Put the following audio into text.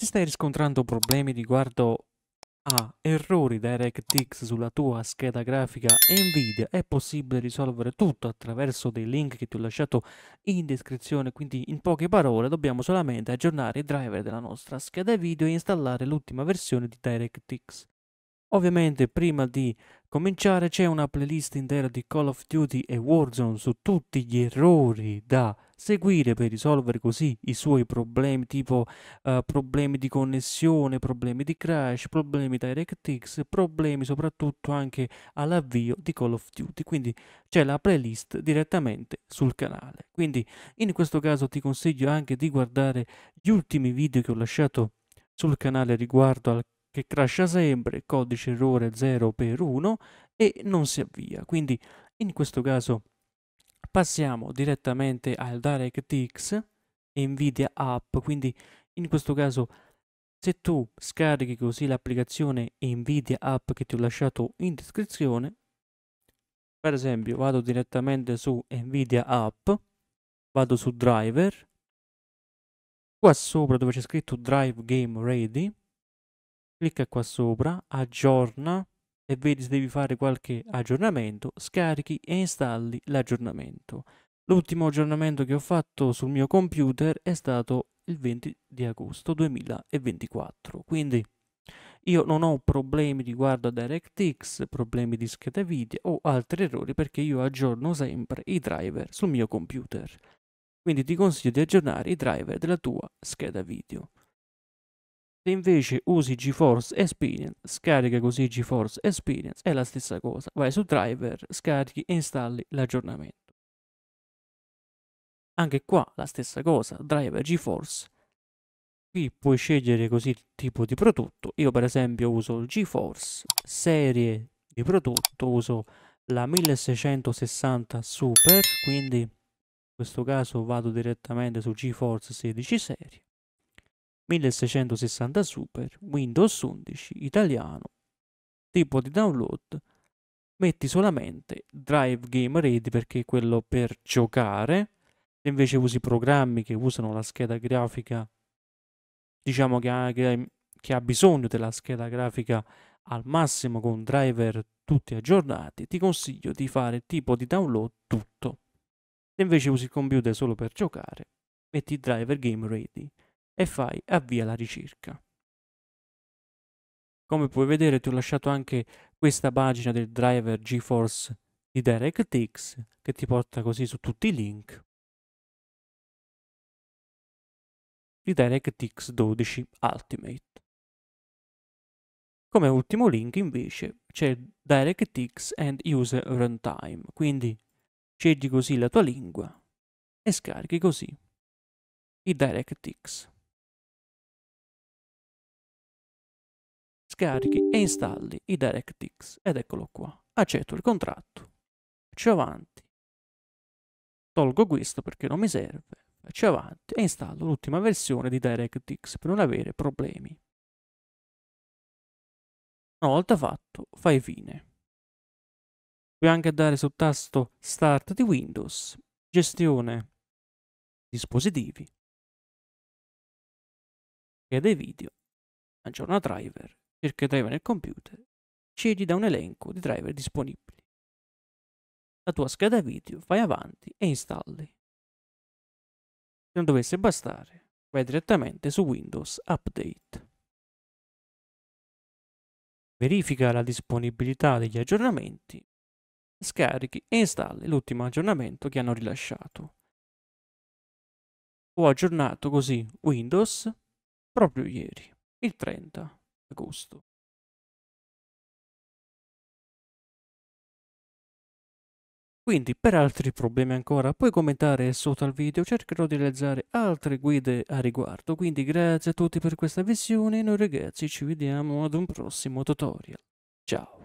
Se stai riscontrando problemi riguardo a errori DirectX sulla tua scheda grafica Nvidia, è possibile risolvere tutto attraverso dei link che ti ho lasciato in descrizione, quindi in poche parole dobbiamo solamente aggiornare i driver della nostra scheda video e installare l'ultima versione di DirectX. Ovviamente prima di Cominciare c'è una playlist intera di Call of Duty e Warzone su tutti gli errori da seguire per risolvere così i suoi problemi tipo uh, problemi di connessione, problemi di crash, problemi DirectX, problemi soprattutto anche all'avvio di Call of Duty. Quindi c'è la playlist direttamente sul canale. Quindi in questo caso ti consiglio anche di guardare gli ultimi video che ho lasciato sul canale riguardo al che crasha sempre, codice errore 0 per 1 e non si avvia. Quindi in questo caso passiamo direttamente al DirectX Nvidia App, quindi in questo caso se tu scarichi così l'applicazione Nvidia App che ti ho lasciato in descrizione, per esempio vado direttamente su Nvidia App, vado su Driver, qua sopra dove c'è scritto Drive Game Ready, clicca qua sopra, aggiorna e vedi se devi fare qualche aggiornamento, scarichi e installi l'aggiornamento. L'ultimo aggiornamento che ho fatto sul mio computer è stato il 20 di agosto 2024, quindi io non ho problemi riguardo a DirectX, problemi di scheda video o altri errori perché io aggiorno sempre i driver sul mio computer. Quindi ti consiglio di aggiornare i driver della tua scheda video. Se invece usi GeForce Experience, scarica così GeForce Experience, è la stessa cosa. Vai su driver, scarichi e installi l'aggiornamento. Anche qua la stessa cosa, driver GeForce. Qui puoi scegliere così il tipo di prodotto. Io per esempio uso il GeForce, serie di prodotto, uso la 1660 Super, quindi in questo caso vado direttamente su GeForce 16 serie 1660 Super, Windows 11, italiano, tipo di download, metti solamente Drive Game Ready perché è quello per giocare, se invece usi programmi che usano la scheda grafica, diciamo che ha, che, che ha bisogno della scheda grafica al massimo con driver tutti aggiornati, ti consiglio di fare tipo di download tutto. Se invece usi il computer solo per giocare, metti Driver Game Ready e fai avvia la ricerca. Come puoi vedere ti ho lasciato anche questa pagina del driver GeForce di DirectX che ti porta così su tutti i link di DirectX 12 Ultimate. Come ultimo link invece c'è DirectX and User Runtime, quindi scegli così la tua lingua e scarichi così i DirectX. scarichi e installi i DirectX. Ed eccolo qua. Accetto il contratto. Faccio avanti. Tolgo questo perché non mi serve. Faccio avanti e installo l'ultima versione di DirectX per non avere problemi. Una volta fatto, fai fine. Puoi anche andare sul tasto Start di Windows, Gestione dispositivi, e dei video, aggiorna driver cerca i driver nel computer, scegli da un elenco di driver disponibili. La tua scheda video vai avanti e installi. Se non dovesse bastare, vai direttamente su Windows Update. Verifica la disponibilità degli aggiornamenti, scarichi e installi l'ultimo aggiornamento che hanno rilasciato. Ho aggiornato così Windows proprio ieri, il 30 agosto Quindi per altri problemi ancora puoi commentare sotto al video, cercherò di realizzare altre guide a riguardo, quindi grazie a tutti per questa visione e noi ragazzi ci vediamo ad un prossimo tutorial. Ciao!